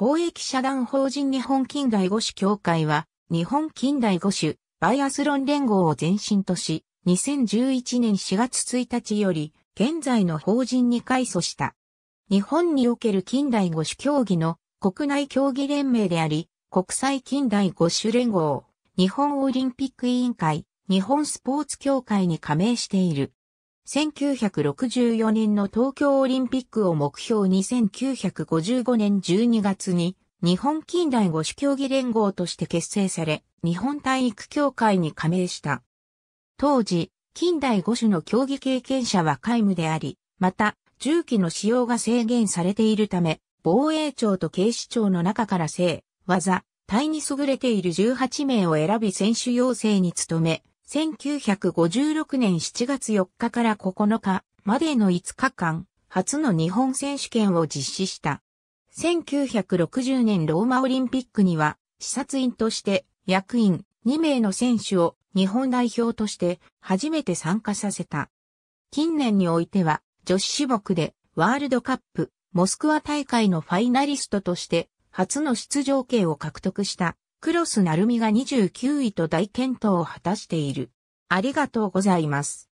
公益社団法人日本近代五種協会は、日本近代五種バイアスロン連合を前身とし、2011年4月1日より、現在の法人に改組した。日本における近代五種競技の国内競技連盟であり、国際近代五種連合、日本オリンピック委員会、日本スポーツ協会に加盟している。1964年の東京オリンピックを目標に1955年12月に日本近代五種競技連合として結成され、日本体育協会に加盟した。当時、近代五種の競技経験者は皆無であり、また、重機の使用が制限されているため、防衛庁と警視庁の中から性、技、体に優れている18名を選び選手要請に努め、1956年7月4日から9日までの5日間、初の日本選手権を実施した。1960年ローマオリンピックには、視察員として役員2名の選手を日本代表として初めて参加させた。近年においては女子種目でワールドカップモスクワ大会のファイナリストとして初の出場権を獲得したクロスナルミが29位と大健闘を果たしている。ありがとうございます。